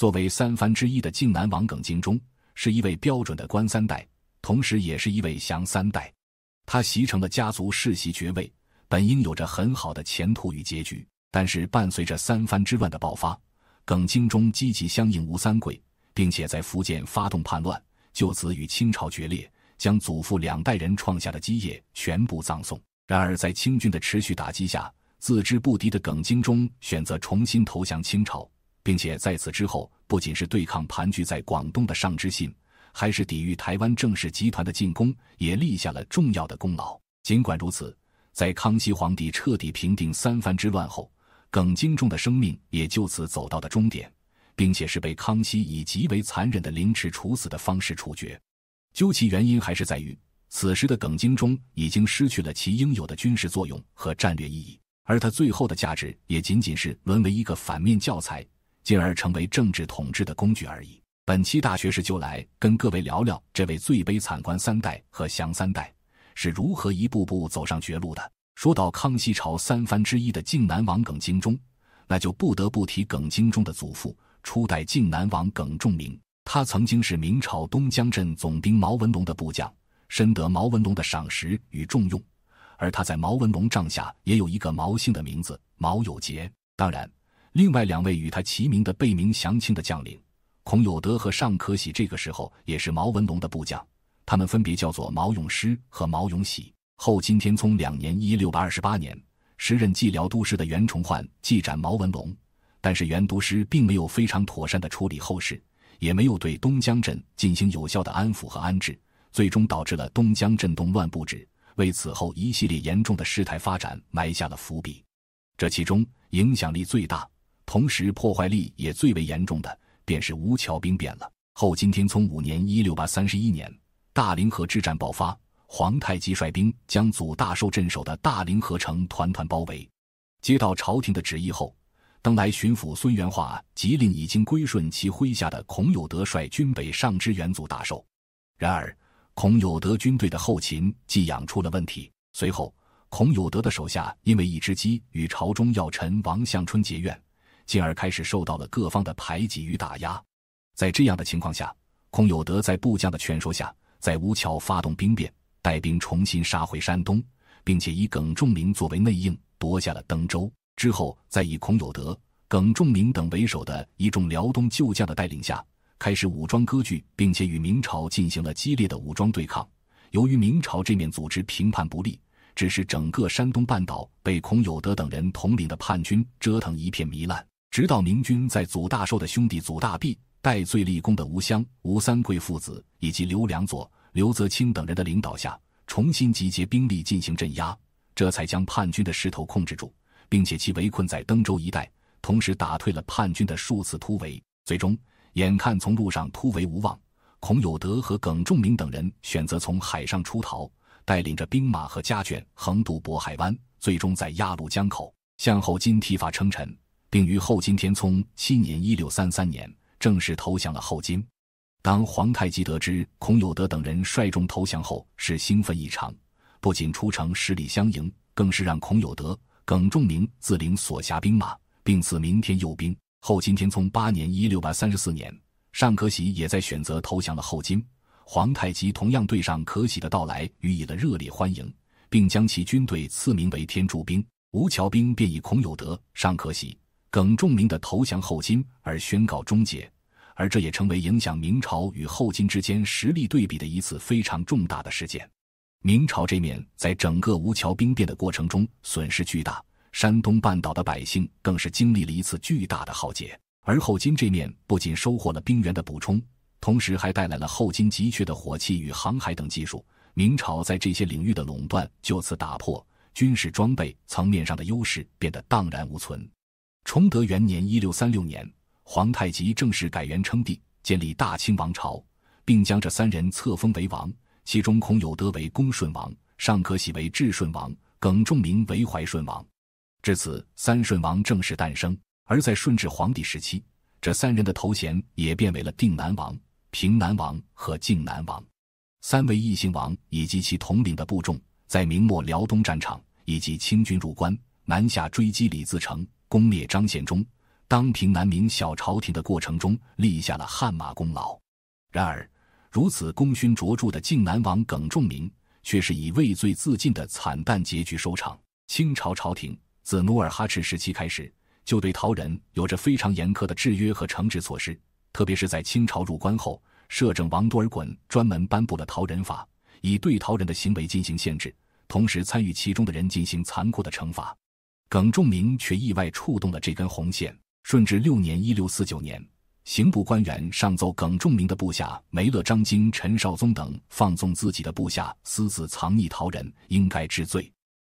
作为三藩之一的靖南王耿精忠，是一位标准的官三代，同时也是一位降三代。他袭承了家族世袭爵位，本应有着很好的前途与结局。但是，伴随着三藩之乱的爆发，耿精忠积极响应吴三桂，并且在福建发动叛乱，就此与清朝决裂，将祖父两代人创下的基业全部葬送。然而，在清军的持续打击下，自知不敌的耿精忠选择重新投降清朝。并且在此之后，不仅是对抗盘踞在广东的尚之信，还是抵御台湾郑氏集团的进攻，也立下了重要的功劳。尽管如此，在康熙皇帝彻底平定三藩之乱后，耿精忠的生命也就此走到了终点，并且是被康熙以极为残忍的凌迟处死的方式处决。究其原因，还是在于此时的耿精忠已经失去了其应有的军事作用和战略意义，而他最后的价值也仅仅是沦为一个反面教材。进而成为政治统治的工具而已。本期大学士就来跟各位聊聊这位最悲惨官三代和降三代是如何一步步走上绝路的。说到康熙朝三藩之一的靖南王耿精忠，那就不得不提耿精忠的祖父初代靖南王耿仲明。他曾经是明朝东江镇总兵毛文龙的部将，深得毛文龙的赏识与重用。而他在毛文龙帐下也有一个毛姓的名字——毛有杰。当然。另外两位与他齐名的贝明降清的将领，孔有德和尚可喜，这个时候也是毛文龙的部将。他们分别叫做毛永诗和毛永喜。后金天聪两年（一六二八年），时任蓟辽都师的袁崇焕继斩毛文龙，但是袁都师并没有非常妥善的处理后事，也没有对东江镇进行有效的安抚和安置，最终导致了东江镇动乱不止，为此后一系列严重的事态发展埋下了伏笔。这其中影响力最大。同时，破坏力也最为严重的便是吴桥兵变了。后金天聪五年（一六八三十一年），大凌河之战爆发，皇太极率兵将祖大寿镇守的大凌河城团团包围。接到朝廷的旨意后，登来巡抚孙元化即令已经归顺其麾下的孔有德率军北上支援祖大寿。然而，孔有德军队的后勤寄养出了问题。随后，孔有德的手下因为一只鸡与朝中要臣王向春结怨。进而开始受到了各方的排挤与打压，在这样的情况下，孔有德在部将的劝说下，在乌桥发动兵变，带兵重新杀回山东，并且以耿仲明作为内应，夺下了登州。之后，在以孔有德、耿仲明等为首的一众辽东旧将的带领下，开始武装割据，并且与明朝进行了激烈的武装对抗。由于明朝这面组织平叛不力，致使整个山东半岛被孔有德等人统领的叛军折腾一片糜烂。直到明军在祖大寿的兄弟祖大弼、戴罪立功的吴襄、吴三桂父子以及刘良佐、刘泽清等人的领导下，重新集结兵力进行镇压，这才将叛军的势头控制住，并且其围困在登州一带，同时打退了叛军的数次突围。最终，眼看从路上突围无望，孔有德和耿仲明等人选择从海上出逃，带领着兵马和家眷横渡渤海湾，最终在鸭绿江口向后金剃发称臣。并于后金天聪七年（一六三三年）正式投降了后金。当皇太极得知孔有德等人率众投降后，是兴奋异常，不仅出城十里相迎，更是让孔有德、耿仲明自领所辖兵马，并赐名“天佑兵”。后金天聪八年（一六八三十四年），尚可喜也在选择投降了后金。皇太极同样对尚可喜的到来予以了热烈欢迎，并将其军队赐名为“天柱兵”。吴桥兵便以孔有德、尚可喜。耿仲明的投降后金而宣告终结，而这也成为影响明朝与后金之间实力对比的一次非常重大的事件。明朝这面在整个吴桥兵变的过程中损失巨大，山东半岛的百姓更是经历了一次巨大的浩劫。而后金这面不仅收获了兵源的补充，同时还带来了后金急缺的火器与航海等技术。明朝在这些领域的垄断就此打破，军事装备层面上的优势变得荡然无存。崇德元年（一六三六年），皇太极正式改元称帝，建立大清王朝，并将这三人册封为王。其中，孔有德为恭顺王，尚可喜为智顺王，耿仲明为怀顺王。至此，三顺王正式诞生。而在顺治皇帝时期，这三人的头衔也变为了定南王、平南王和靖南王。三位异姓王以及其统领的部众，在明末辽东战场以及清军入关、南下追击李自成。攻灭张献忠，当平南明小朝廷的过程中立下了汗马功劳。然而，如此功勋卓著的靖南王耿仲明，却是以畏罪自尽的惨淡结局收场。清朝朝廷自努尔哈赤时期开始，就对逃人有着非常严苛的制约和惩治措施。特别是在清朝入关后，摄政王多尔衮专门颁布了逃人法，以对逃人的行为进行限制，同时参与其中的人进行残酷的惩罚。耿仲明却意外触动了这根红线。顺治六年（一六四九年），刑部官员上奏，耿仲明的部下梅勒、张京、陈绍宗等放纵自己的部下私自藏匿逃人，应该治罪。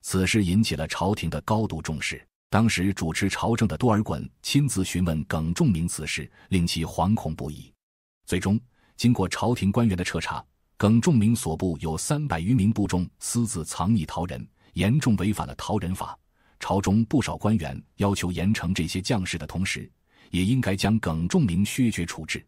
此事引起了朝廷的高度重视。当时主持朝政的多尔衮亲自询问耿仲明此事，令其惶恐不已。最终，经过朝廷官员的彻查，耿仲明所部有三百余名部众私自藏匿逃人，严重违反了逃人法。朝中不少官员要求严惩这些将士的同时，也应该将耿仲明削爵处置。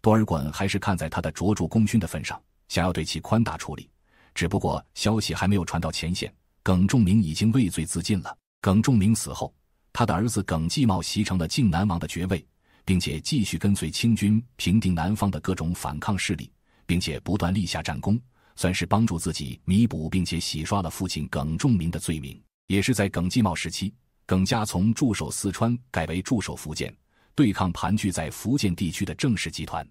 多尔衮还是看在他的卓著功勋的份上，想要对其宽大处理。只不过消息还没有传到前线，耿仲明已经畏罪自尽了。耿仲明死后，他的儿子耿继茂袭成了靖南王的爵位，并且继续跟随清军平定南方的各种反抗势力，并且不断立下战功，算是帮助自己弥补并且洗刷了父亲耿仲明的罪名。也是在耿继茂时期，耿家从驻守四川改为驻守福建，对抗盘踞在福建地区的郑氏集团。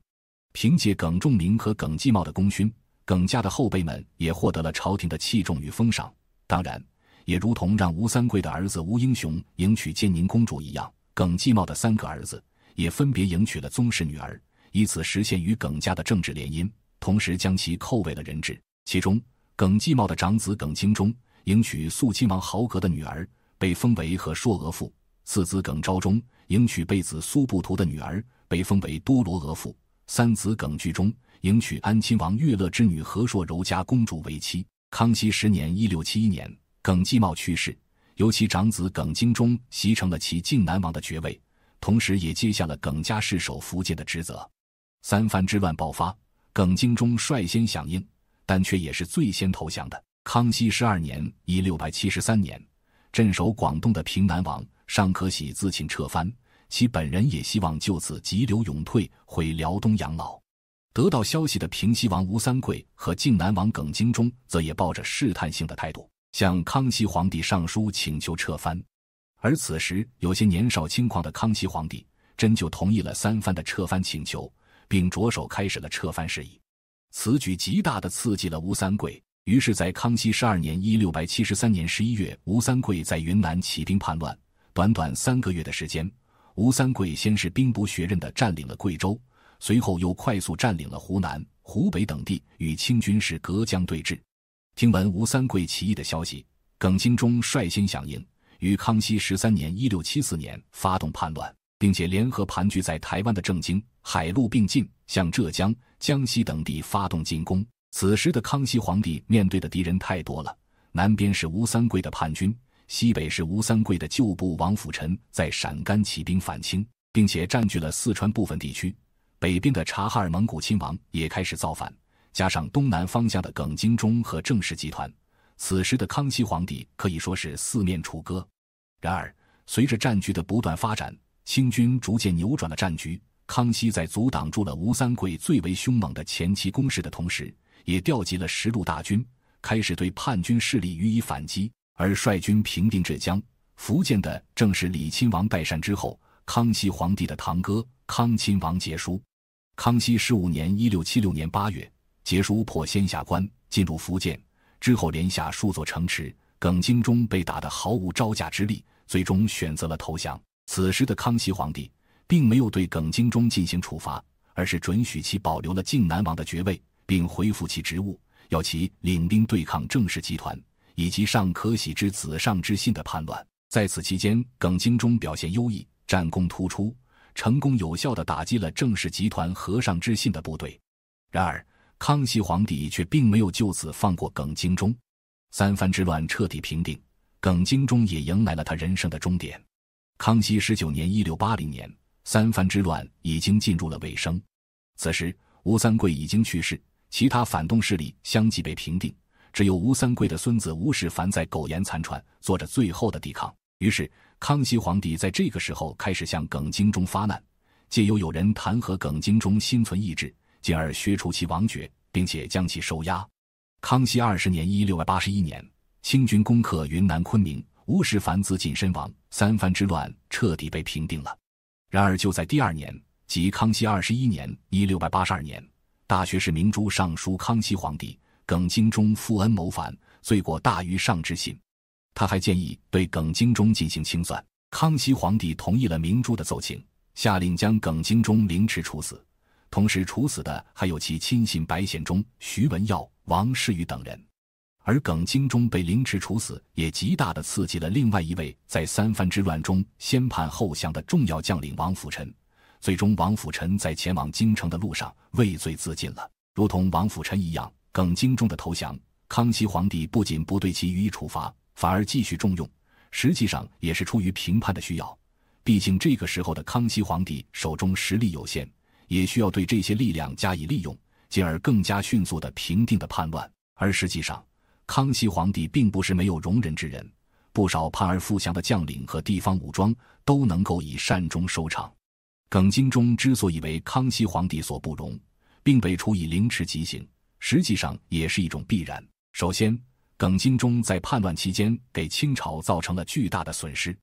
凭借耿仲明和耿继茂的功勋，耿家的后辈们也获得了朝廷的器重与封赏。当然，也如同让吴三桂的儿子吴英雄迎娶建宁公主一样，耿继茂的三个儿子也分别迎娶了宗室女儿，以此实现与耿家的政治联姻，同时将其扣为了人质。其中，耿继茂的长子耿精忠。迎娶肃亲王豪格的女儿，被封为和硕额驸；次子耿昭忠迎娶贝子苏布图的女儿，被封为多罗额驸；三子耿巨忠迎娶安亲王岳乐之女和硕柔嘉公主为妻。康熙十年（一六七一年），耿继茂去世，由其长子耿精忠袭承了其靖南王的爵位，同时也接下了耿家世守福建的职责。三藩之乱爆发，耿精忠率先响应，但却也是最先投降的。康熙十二年（一六七三年），镇守广东的平南王尚可喜自请撤藩，其本人也希望就此急流勇退，回辽东养老。得到消息的平西王吴三桂和靖南王耿精忠则也抱着试探性的态度，向康熙皇帝上书请求撤藩。而此时，有些年少轻狂的康熙皇帝真就同意了三藩的撤藩请求，并着手开始了撤藩事宜。此举极大的刺激了吴三桂。于是，在康熙十二年（一六七三年）十一月，吴三桂在云南起兵叛乱。短短三个月的时间，吴三桂先是兵不血刃的占领了贵州，随后又快速占领了湖南、湖北等地，与清军是隔江对峙。听闻吴三桂起义的消息，耿精忠率先响应，于康熙十三年（一六七四年）发动叛乱，并且联合盘踞在台湾的郑经，海陆并进，向浙江、江西等地发动进攻。此时的康熙皇帝面对的敌人太多了，南边是吴三桂的叛军，西北是吴三桂的旧部王辅臣在陕甘起兵反清，并且占据了四川部分地区；北边的察哈尔蒙古亲王也开始造反，加上东南方向的耿精忠和郑氏集团，此时的康熙皇帝可以说是四面楚歌。然而，随着战局的不断发展，清军逐渐扭转了战局。康熙在阻挡住了吴三桂最为凶猛的前期攻势的同时，也调集了十路大军，开始对叛军势力予以反击。而率军平定浙江、福建的，正是李亲王代善之后，康熙皇帝的堂哥康亲王杰书。康熙十五年（一六七六年）八月，杰书破仙下关，进入福建之后，连下数座城池。耿精忠被打得毫无招架之力，最终选择了投降。此时的康熙皇帝并没有对耿精忠进行处罚，而是准许其保留了靖南王的爵位。并恢复其职务，要其领兵对抗郑氏集团以及尚可喜之子尚之信的叛乱。在此期间，耿精忠表现优异，战功突出，成功有效地打击了郑氏集团和尚之信的部队。然而，康熙皇帝却并没有就此放过耿精忠。三藩之乱彻底平定，耿精忠也迎来了他人生的终点。康熙十九年（一六八零年），三藩之乱已经进入了尾声，此时吴三桂已经去世。其他反动势力相继被平定，只有吴三桂的孙子吴世凡在苟延残喘，做着最后的抵抗。于是，康熙皇帝在这个时候开始向耿精忠发难，借由有人弹劾耿精忠心存异志，进而削除其王爵，并且将其收押。康熙二十年（一六八十一）年，清军攻克云南昆明，吴世凡自尽身亡，三藩之乱彻底被平定了。然而，就在第二年，即康熙二十一年（一六八十二）年。大学士明珠上书康熙皇帝，耿精忠负恩谋反，罪过大于上之心。他还建议对耿精忠进行清算。康熙皇帝同意了明珠的奏请，下令将耿精忠凌迟处死，同时处死的还有其亲信白显忠、徐文耀、王士宇等人。而耿精忠被凌迟处死，也极大的刺激了另外一位在三藩之乱中先叛后降的重要将领王辅臣。最终，王辅臣在前往京城的路上畏罪自尽了。如同王辅臣一样，耿精忠的投降，康熙皇帝不仅不对其予以处罚，反而继续重用，实际上也是出于评判的需要。毕竟这个时候的康熙皇帝手中实力有限，也需要对这些力量加以利用，进而更加迅速地平定的叛乱。而实际上，康熙皇帝并不是没有容忍之人，不少叛而复降的将领和地方武装都能够以善终收场。耿精忠之所以为康熙皇帝所不容，并被处以凌迟极刑，实际上也是一种必然。首先，耿精忠在叛乱期间给清朝造成了巨大的损失，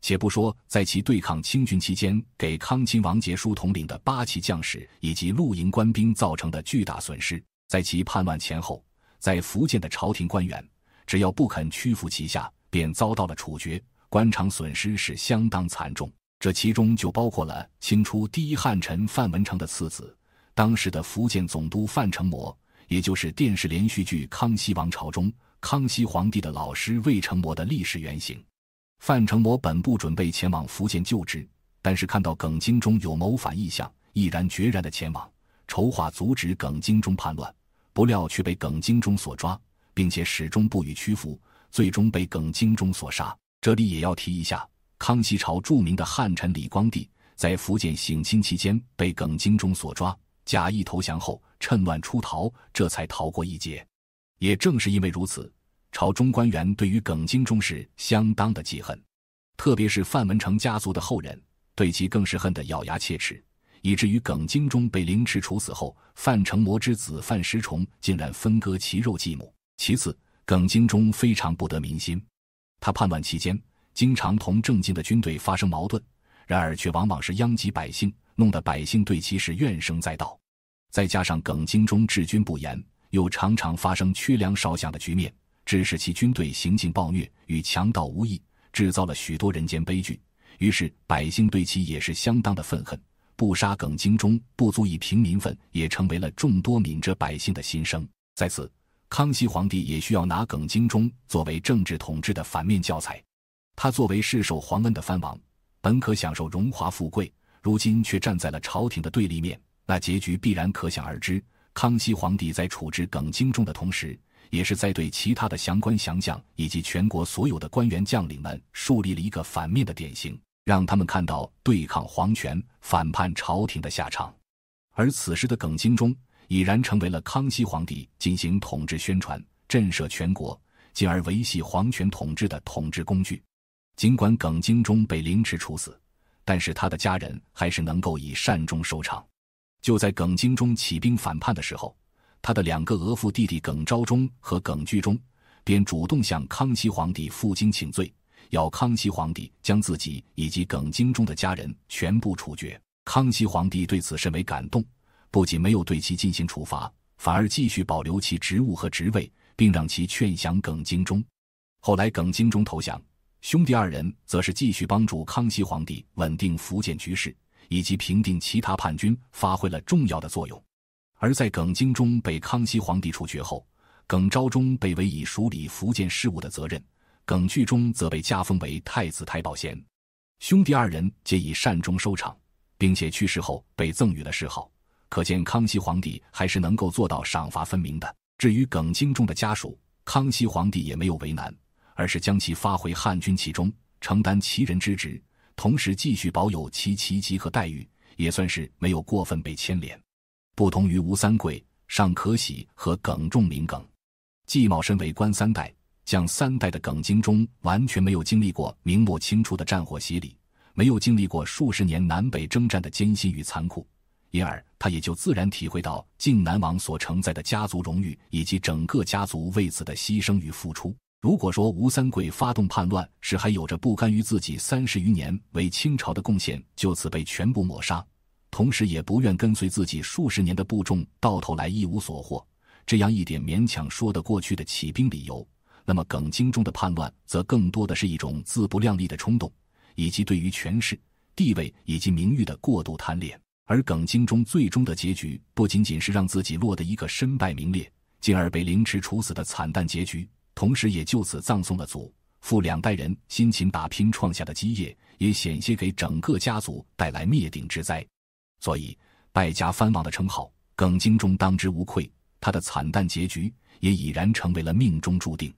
且不说在其对抗清军期间，给康亲王杰书统领的八旗将士以及露营官兵造成的巨大损失，在其叛乱前后，在福建的朝廷官员，只要不肯屈服其下，便遭到了处决，官场损失是相当惨重。这其中就包括了清初第一汉臣范文程的次子，当时的福建总督范成谟，也就是电视连续剧《康熙王朝》中康熙皇帝的老师魏成谟的历史原型。范成谟本不准备前往福建就职，但是看到耿精忠有谋反意向，毅然决然的前往，筹划阻止耿精忠叛乱，不料却被耿精忠所抓，并且始终不予屈服，最终被耿精忠所杀。这里也要提一下。康熙朝著名的汉臣李光地，在福建省亲期间被耿精忠所抓，假意投降后趁乱出逃，这才逃过一劫。也正是因为如此，朝中官员对于耿精忠是相当的记恨，特别是范文成家族的后人对其更是恨得咬牙切齿，以至于耿精忠被凌迟处死后，范成成之子范石崇竟然分割其肉继母。其次，耿精忠非常不得民心，他叛乱期间。经常同正经的军队发生矛盾，然而却往往是殃及百姓，弄得百姓对其是怨声载道。再加上耿精忠治军不严，又常常发生缺粮少饷的局面，致使其军队行径暴虐，与强盗无异，制造了许多人间悲剧。于是百姓对其也是相当的愤恨。不杀耿精忠，不足以平民愤，也成为了众多闽浙百姓的心声。在此，康熙皇帝也需要拿耿精忠作为政治统治的反面教材。他作为世受皇恩的藩王，本可享受荣华富贵，如今却站在了朝廷的对立面，那结局必然可想而知。康熙皇帝在处置耿精忠的同时，也是在对其他的降官降将以及全国所有的官员将领们树立了一个反面的典型，让他们看到对抗皇权、反叛朝廷的下场。而此时的耿精忠已然成为了康熙皇帝进行统治宣传、震慑全国，进而维系皇权统治的统治工具。尽管耿精忠被凌迟处死，但是他的家人还是能够以善终收场。就在耿精忠起兵反叛的时候，他的两个额父弟弟耿昭忠和耿居忠便主动向康熙皇帝负荆请罪，要康熙皇帝将自己以及耿精忠的家人全部处决。康熙皇帝对此甚为感动，不仅没有对其进行处罚，反而继续保留其职务和职位，并让其劝降耿精忠。后来，耿精忠投降。兄弟二人则是继续帮助康熙皇帝稳定福建局势，以及平定其他叛军，发挥了重要的作用。而在耿精忠被康熙皇帝处决后，耿昭忠被委以署理福建事务的责任，耿巨忠则被加封为太子太保衔。兄弟二人皆以善终收场，并且去世后被赠予了谥号，可见康熙皇帝还是能够做到赏罚分明的。至于耿精忠的家属，康熙皇帝也没有为难。而是将其发回汉军其中，承担其人之职，同时继续保有其旗籍和待遇，也算是没有过分被牵连。不同于吴三桂、尚可喜和耿仲明耿，季茂身为官三代，将三代的耿精忠完全没有经历过明末清初的战火洗礼，没有经历过数十年南北征战的艰辛与残酷，因而他也就自然体会到靖南王所承载的家族荣誉，以及整个家族为此的牺牲与付出。如果说吴三桂发动叛乱是还有着不甘于自己三十余年为清朝的贡献就此被全部抹杀，同时也不愿跟随自己数十年的部众到头来一无所获，这样一点勉强说得过去的起兵理由，那么耿精忠的叛乱则更多的是一种自不量力的冲动，以及对于权势、地位以及名誉的过度贪恋。而耿精忠最终的结局不仅仅是让自己落得一个身败名裂，进而被凌迟处死的惨淡结局。同时也就此葬送了祖父两代人辛勤打拼创下的基业，也险些给整个家族带来灭顶之灾。所以，败家藩王的称号，耿精忠当之无愧。他的惨淡结局，也已然成为了命中注定。